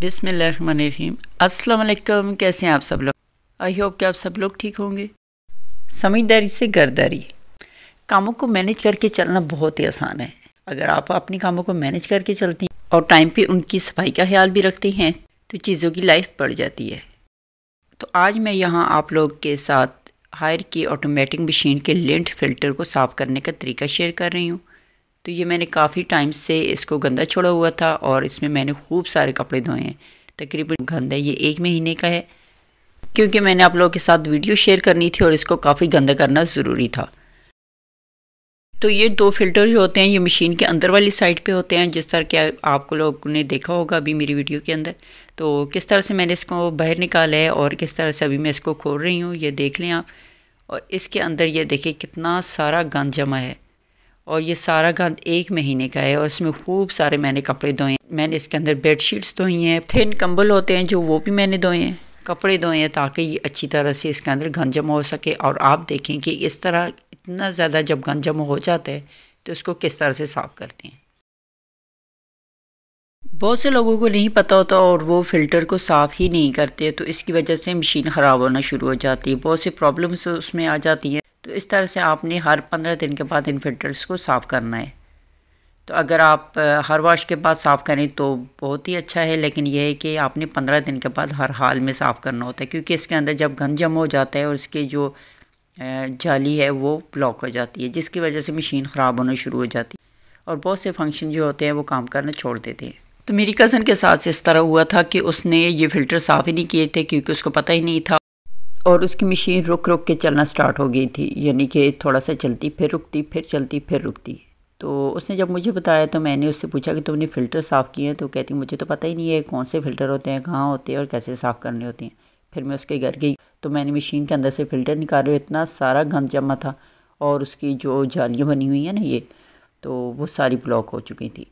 बिसमीम अस्सलाम कैसे हैं आप सब लोग आई होप कि आप सब लोग ठीक होंगे समझदारी से गर्दारी कामों को मैनेज करके चलना बहुत ही आसान है अगर आप अपने कामों को मैनेज करके चलती हैं और टाइम पे उनकी सफाई का ख्याल भी रखते हैं तो चीज़ों की लाइफ बढ़ जाती है तो आज मैं यहाँ आप लोग के साथ हायर की ऑटोमेटिक मशीन के लेंट फिल्टर को साफ़ करने का तरीका शेयर कर रही हूँ तो ये मैंने काफ़ी टाइम से इसको गंदा छोड़ा हुआ था और इसमें मैंने खूब सारे कपड़े धोए हैं तकरीबन गंदा ये एक महीने का है क्योंकि मैंने आप लोगों के साथ वीडियो शेयर करनी थी और इसको काफ़ी गंदा करना ज़रूरी था तो ये दो फिल्टर जो होते हैं ये मशीन के अंदर वाली साइड पे होते हैं जिस तरह के आपको लोगों ने देखा होगा अभी मेरी वीडियो के अंदर तो किस तरह से मैंने इसको बाहर निकाला है और किस तरह से अभी मैं इसको खोल रही हूँ ये देख लें आप और इसके अंदर ये देखिए कितना सारा गंद जमा है और ये सारा गंद एक महीने का है और इसमें खूब सारे मैंने कपड़े धोए हैं मैंने इसके अंदर बेड शीट्स धोई हैं थिन कंबल होते हैं जो वो भी मैंने धोए हैं कपड़े धोए हैं ताकि ये अच्छी तरह से इसके अंदर गंद जमा हो सके और आप देखें कि इस तरह इतना ज़्यादा जब गंद जमा हो जाता है तो उसको किस तरह से साफ़ करते हैं बहुत से लोगों को नहीं पता होता और वो फ़िल्टर को साफ़ ही नहीं करते तो इसकी वजह से मशीन ख़राब होना शुरू हो जाती है बहुत सी प्रॉब्लम्स उसमें आ जाती हैं तो इस तरह से आपने हर पंद्रह दिन के बाद इन फिल्टर्स को साफ़ करना है तो अगर आप हर वॉश के बाद साफ़ करें तो बहुत ही अच्छा है लेकिन यह है कि आपने पंद्रह दिन के बाद हर हाल में साफ़ करना होता है क्योंकि इसके अंदर जब गंद जम हो जाता है और इसके जो जाली है वो ब्लॉक हो जाती है जिसकी वजह से मशीन ख़राब होना शुरू हो जाती है और बहुत से फंक्शन जो होते हैं वो काम करना छोड़ देते हैं तो मेरी कज़न के साथ इस तरह हुआ था कि उसने ये फ़िल्टर साफ़ ही नहीं किए थे क्योंकि उसको पता ही नहीं था और उसकी मशीन रुक रुक के चलना स्टार्ट हो गई थी यानी कि थोड़ा सा चलती फिर रुकती फिर चलती फिर रुकती तो उसने जब मुझे बताया तो मैंने उससे पूछा कि तुमने फ़िल्टर साफ़ किए हैं तो कहती मुझे तो पता ही नहीं है कौन से फ़िल्टर होते हैं कहाँ होते हैं और कैसे साफ़ करने होते हैं फिर मैं उसके घर गई तो मैंने मशीन के अंदर से फ़िल्टर निकाले इतना सारा गंद जमा था और उसकी जो जालियाँ बनी हुई हैं ना ये तो वो सारी ब्लॉक हो चुकी थी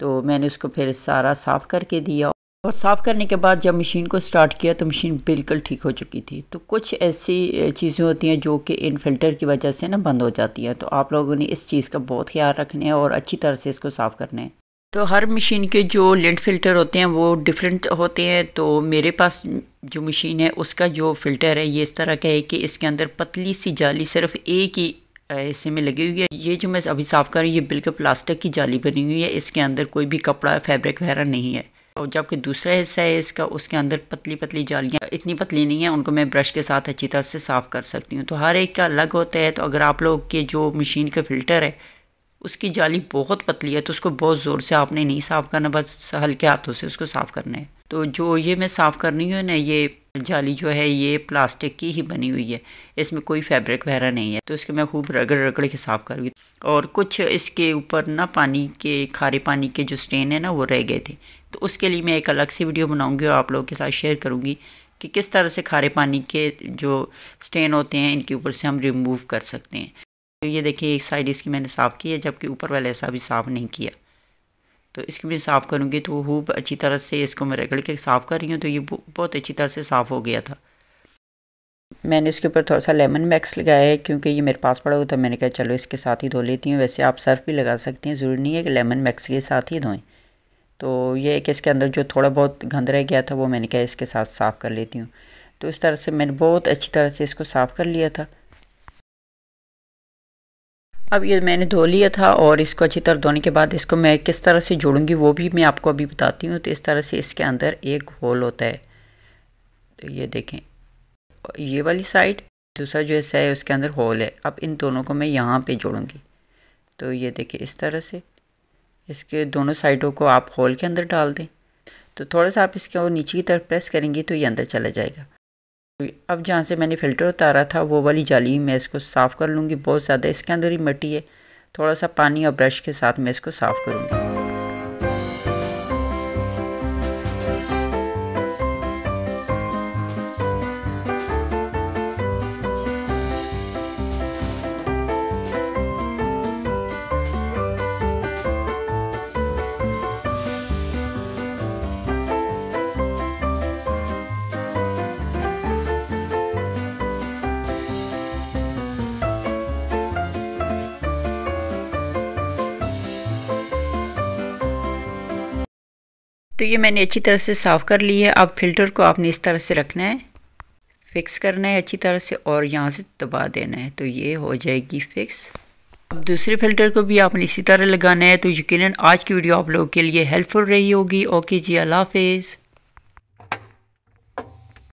तो मैंने उसको फिर सारा साफ़ करके दिया और साफ़ करने के बाद जब मशीन को स्टार्ट किया तो मशीन बिल्कुल ठीक हो चुकी थी तो कुछ ऐसी चीज़ें होती हैं जो कि इन फिल्टर की वजह से ना बंद हो जाती हैं तो आप लोगों ने इस चीज़ का बहुत ख्याल रखना है और अच्छी तरह से इसको साफ़ करना है तो हर मशीन के जो लेंट फ़िल्टर होते हैं वो डिफरेंट होते हैं तो मेरे पास जो मशीन है उसका जो फ़िल्टर है ये इस तरह का है कि इसके अंदर पतली सी जाली सिर्फ एक ही हिस्से में लगी हुई है ये जो मैं अभी साफ़ कर रही हूँ ये बिल्कुल प्लास्टिक की जाली बनी हुई है इसके अंदर कोई भी कपड़ा फैब्रिक वगैरह नहीं है और जबकि दूसरा हिस्सा है इसका उसके अंदर पतली पतली जालियाँ इतनी पतली नहीं है उनको मैं ब्रश के साथ अच्छी तरह से साफ़ कर सकती हूँ तो हर एक का अलग होता है तो अगर आप लोग के जो मशीन का फ़िल्टर है उसकी जाली बहुत पतली है तो उसको बहुत ज़ोर से आपने नहीं साफ़ करना बस हल्के हाथों से उसको साफ़ करना है तो जो ये मैं साफ़ कर रही हूँ ना ये जाली जो है ये प्लास्टिक की ही बनी हुई है इसमें कोई फैब्रिक वगैरह नहीं है तो इसके मैं खूब रगड़ रगड़ के साफ़ करूँगी और कुछ इसके ऊपर ना पानी के खारे पानी के जो स्टेन है ना वो रह गए थे तो उसके लिए मैं एक अलग से वीडियो बनाऊँगी और आप लोगों के साथ शेयर करूँगी कि किस तरह से खारे पानी के जो स्टेन होते हैं इनके ऊपर से हम रिमूव कर सकते हैं तो ये देखिए एक साइड इसकी मैंने साफ़ की है जबकि ऊपर वाला ऐसा भी साफ़ नहीं किया तो इसकी मैं साफ़ करूँगी तो खूब अच्छी तरह से इसको मैं रगड़ के साफ़ कर रही हूँ तो ये बहुत अच्छी तरह से साफ़ हो गया था मैंने इसके ऊपर थोड़ा सा लेमन मैक्स लगाया है क्योंकि ये मेरे पास पड़ा हुआ था मैंने कहा चलो इसके साथ ही धो लेती हूँ वैसे आप सर्फ़ भी लगा सकते हैं ज़रूरी नहीं है कि लेमन मैक्स के साथ ही धोएं तो ये कि इसके अंदर जो थोड़ा बहुत गंद रह गया था वो मैंने कहा इसके साथ साफ़ कर लेती हूँ तो इस तरह से मैंने बहुत अच्छी तरह से इसको साफ़ कर लिया था अब ये मैंने धो लिया था और इसको अच्छी तरह धोने के बाद इसको मैं किस तरह से जोड़ूंगी वो भी मैं आपको अभी बताती हूँ तो इस तरह से इसके अंदर एक होल होता है तो ये देखें ये वाली साइड दूसरा जो हिस्सा है उसके अंदर होल है अब इन दोनों को मैं यहाँ पे जोड़ूंगी तो ये देखें इस तरह से इसके दोनों साइडों को आप होल के अंदर डाल दें तो थोड़ा सा आप इसके और नीचे की तरफ प्रेस करेंगे तो ये अंदर चला जाएगा तो अब जहाँ से मैंने फ़िल्टर उतारा था वो वाली जाली मैं इसको साफ़ कर लूँगी बहुत ज़्यादा इसके अंदर ही मटी है थोड़ा सा पानी और ब्रश के साथ मैं इसको साफ़ करूँगी तो ये मैंने अच्छी तरह से साफ़ कर ली है अब फिल्टर को आपने इस तरह से रखना है फिक्स करना है अच्छी तरह से और यहाँ से दबा देना है तो ये हो जाएगी फिक्स अब दूसरे फिल्टर को भी आपने इसी तरह लगाना है तो यकीनन आज की वीडियो आप लोगों के लिए हेल्पफुल रही होगी ओके जी अल्लाह हाफिज़